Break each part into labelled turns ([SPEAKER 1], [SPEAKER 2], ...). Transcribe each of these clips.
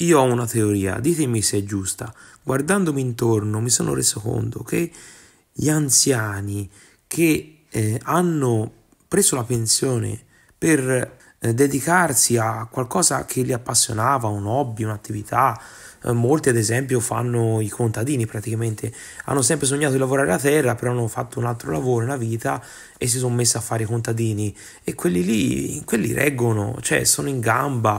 [SPEAKER 1] Io ho una teoria, ditemi se è giusta. Guardandomi intorno mi sono reso conto che gli anziani che eh, hanno preso la pensione per eh, dedicarsi a qualcosa che li appassionava, un hobby, un'attività, eh, molti ad esempio fanno i contadini praticamente, hanno sempre sognato di lavorare la terra, però hanno fatto un altro lavoro nella vita e si sono messi a fare i contadini e quelli lì, quelli reggono, cioè sono in gamba,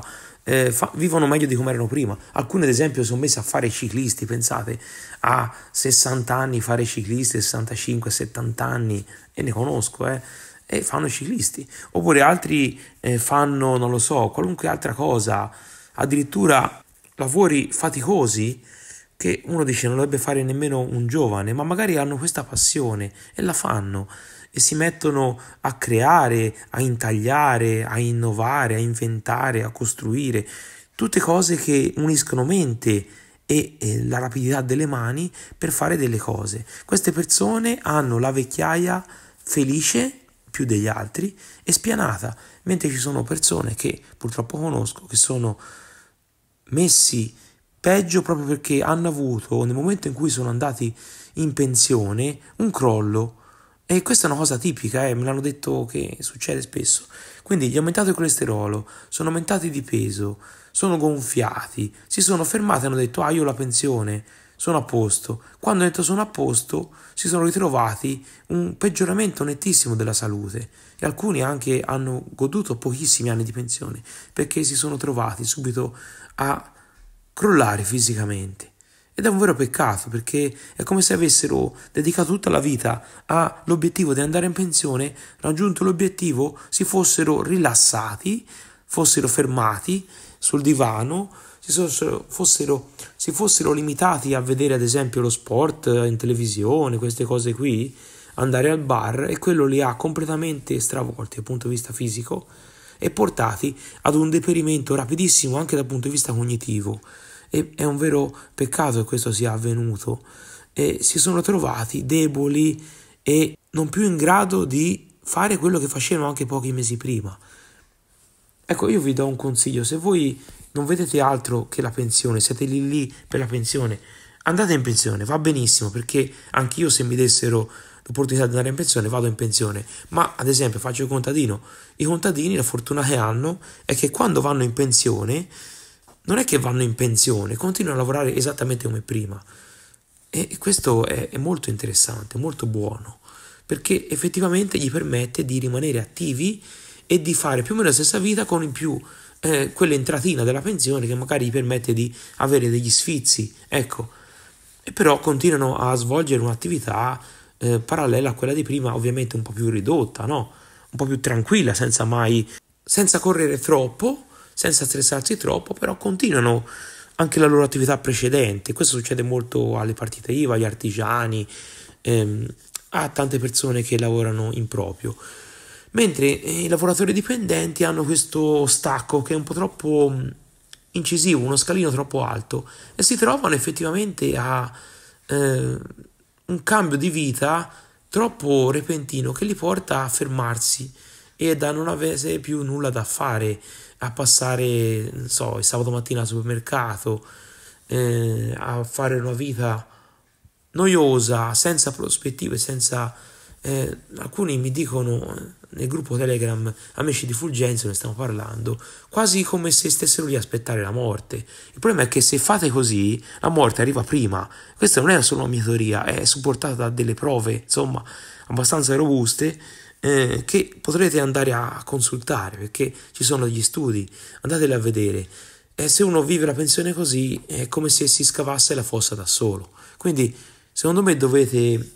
[SPEAKER 1] eh, fa, vivono meglio di come erano prima. Alcuni, ad esempio, sono messi a fare ciclisti, pensate, a 60 anni fare ciclisti, 65, 70 anni, e ne conosco, eh, e fanno ciclisti. Oppure altri eh, fanno, non lo so, qualunque altra cosa, addirittura lavori faticosi che uno dice non dovrebbe fare nemmeno un giovane, ma magari hanno questa passione e la fanno e si mettono a creare, a intagliare, a innovare, a inventare, a costruire, tutte cose che uniscono mente e, e la rapidità delle mani per fare delle cose. Queste persone hanno la vecchiaia felice più degli altri e spianata, mentre ci sono persone che purtroppo conosco che sono messi Peggio proprio perché hanno avuto, nel momento in cui sono andati in pensione, un crollo. E questa è una cosa tipica, eh, me l'hanno detto che succede spesso. Quindi gli è aumentato il colesterolo, sono aumentati di peso, sono gonfiati, si sono fermati e hanno detto ah io ho la pensione, sono a posto. Quando hanno detto sono a posto si sono ritrovati un peggioramento nettissimo della salute e alcuni anche hanno goduto pochissimi anni di pensione perché si sono trovati subito a crollare fisicamente. Ed è un vero peccato perché è come se avessero dedicato tutta la vita all'obiettivo di andare in pensione, raggiunto l'obiettivo, si fossero rilassati, fossero fermati sul divano, si fossero, si fossero limitati a vedere ad esempio lo sport in televisione, queste cose qui, andare al bar e quello li ha completamente stravolti dal punto di vista fisico e portati ad un deperimento rapidissimo anche dal punto di vista cognitivo e è un vero peccato che questo sia avvenuto e si sono trovati deboli e non più in grado di fare quello che facevano anche pochi mesi prima. Ecco, io vi do un consiglio, se voi non vedete altro che la pensione, siete lì lì per la pensione, andate in pensione, va benissimo, perché anche io se mi dessero l'opportunità di andare in pensione vado in pensione, ma ad esempio faccio il contadino, i contadini la fortuna che hanno è che quando vanno in pensione non è che vanno in pensione, continuano a lavorare esattamente come prima. E questo è, è molto interessante, molto buono, perché effettivamente gli permette di rimanere attivi e di fare più o meno la stessa vita con in più eh, quell'entratina della pensione che magari gli permette di avere degli sfizi, ecco, e però continuano a svolgere un'attività eh, parallela a quella di prima, ovviamente un po' più ridotta, no? un po' più tranquilla, senza mai, senza correre troppo, senza stressarsi troppo, però continuano anche la loro attività precedente. Questo succede molto alle partite IVA, agli artigiani, ehm, a tante persone che lavorano in proprio. Mentre eh, i lavoratori dipendenti hanno questo stacco che è un po' troppo mm, incisivo, uno scalino troppo alto e si trovano effettivamente a eh, un cambio di vita troppo repentino che li porta a fermarsi e a non avere più nulla da fare a passare, non so, il sabato mattina al supermercato, eh, a fare una vita noiosa, senza prospettive, senza... Eh, alcuni mi dicono eh, nel gruppo Telegram, amici di Fulgenzio, ne stiamo parlando, quasi come se stessero lì a aspettare la morte. Il problema è che se fate così, la morte arriva prima. Questa non è solo una mia teoria, è supportata da delle prove, insomma, abbastanza robuste eh, che potrete andare a consultare perché ci sono degli studi, andateli a vedere. E se uno vive la pensione così è come se si scavasse la fossa da solo. Quindi secondo me dovete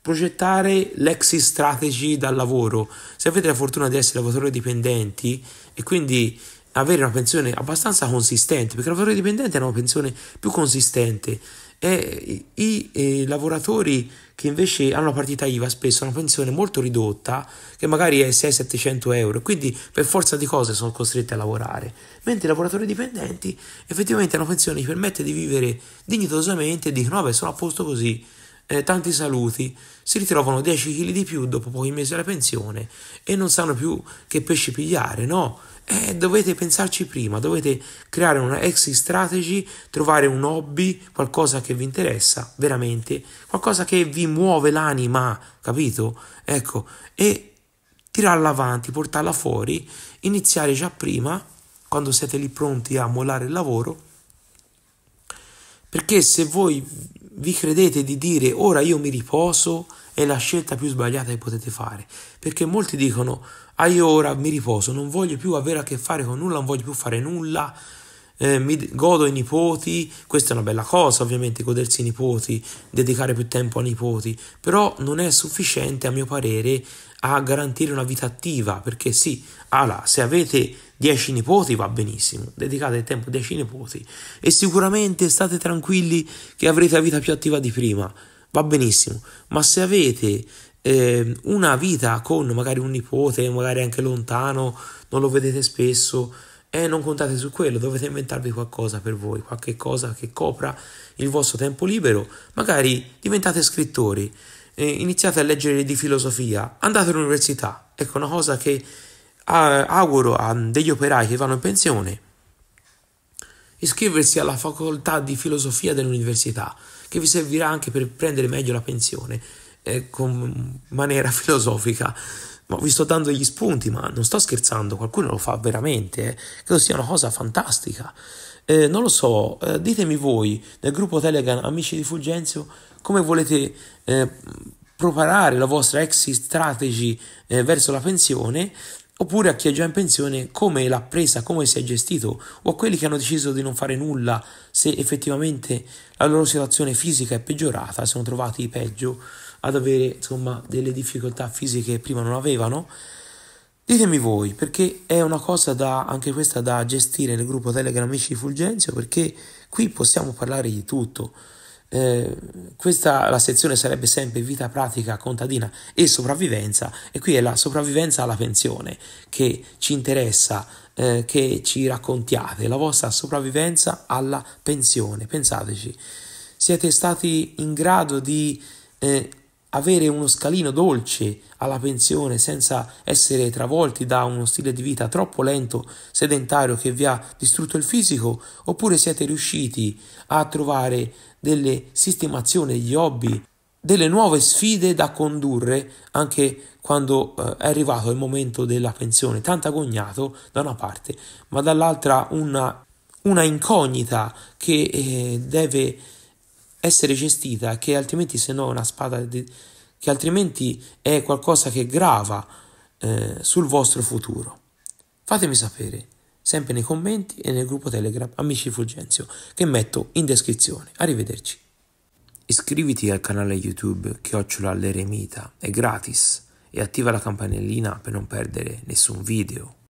[SPEAKER 1] progettare l'exit strategy dal lavoro. Se avete la fortuna di essere lavoratori dipendenti e quindi avere una pensione abbastanza consistente, perché lavoratori dipendenti dipendente è una pensione più consistente e i, i lavoratori che invece hanno una partita IVA spesso hanno una pensione molto ridotta che magari è 600-700 euro quindi per forza di cose sono costretti a lavorare mentre i lavoratori dipendenti effettivamente hanno una pensione che permette di vivere dignitosamente e dicono vabbè sono a posto così eh, tanti saluti, si ritrovano 10 kg di più dopo pochi mesi alla pensione e non sanno più che pesci pigliare, no? Eh, dovete pensarci prima, dovete creare una exit strategy, trovare un hobby, qualcosa che vi interessa veramente, qualcosa che vi muove l'anima, capito? Ecco, e tirarla avanti, portarla fuori, iniziare già prima, quando siete lì pronti a mollare il lavoro, perché se voi vi credete di dire ora io mi riposo è la scelta più sbagliata che potete fare, perché molti dicono ah io ora mi riposo, non voglio più avere a che fare con nulla, non voglio più fare nulla, eh, mi godo i nipoti, questa è una bella cosa ovviamente godersi i nipoti, dedicare più tempo ai nipoti, però non è sufficiente a mio parere a garantire una vita attiva, perché sì, ala, se avete 10 nipoti va benissimo, dedicate il tempo a 10 nipoti e sicuramente state tranquilli che avrete la vita più attiva di prima, va benissimo, ma se avete eh, una vita con magari un nipote, magari anche lontano, non lo vedete spesso, eh, non contate su quello, dovete inventarvi qualcosa per voi, qualche cosa che copra il vostro tempo libero, magari diventate scrittori, eh, iniziate a leggere di filosofia, andate all'università, ecco una cosa che auguro a degli operai che vanno in pensione iscriversi alla facoltà di filosofia dell'università, che vi servirà anche per prendere meglio la pensione eh, con maniera filosofica. Ma vi sto dando degli spunti, ma non sto scherzando, qualcuno lo fa veramente, eh. credo sia una cosa fantastica. Eh, non lo so, eh, ditemi voi nel gruppo Telegram Amici di Fulgenzio come volete eh, preparare la vostra exit strategy eh, verso la pensione oppure a chi è già in pensione come l'ha presa, come si è gestito, o a quelli che hanno deciso di non fare nulla se effettivamente la loro situazione fisica è peggiorata, sono trovati peggio ad avere insomma delle difficoltà fisiche che prima non avevano. Ditemi voi, perché è una cosa da, anche questa da gestire nel gruppo Telegram Amici di Fulgenzio, perché qui possiamo parlare di tutto eh, questa la sezione sarebbe sempre vita pratica contadina e sopravvivenza e qui è la sopravvivenza alla pensione che ci interessa eh, che ci raccontiate, la vostra sopravvivenza alla pensione, pensateci, siete stati in grado di eh, avere uno scalino dolce alla pensione senza essere travolti da uno stile di vita troppo lento, sedentario che vi ha distrutto il fisico, oppure siete riusciti a trovare delle sistemazioni degli hobby, delle nuove sfide da condurre anche quando eh, è arrivato il momento della pensione, tanto agognato da una parte, ma dall'altra una, una incognita che eh, deve essere gestita, che altrimenti se no è una spada di, che altrimenti è qualcosa che grava eh, sul vostro futuro. Fatemi sapere, sempre nei commenti e nel gruppo Telegram Amici Fulgenzio, che metto in descrizione. Arrivederci. Iscriviti al canale YouTube Chiocciola l'Eremita, è gratis e attiva la campanellina per non perdere nessun video.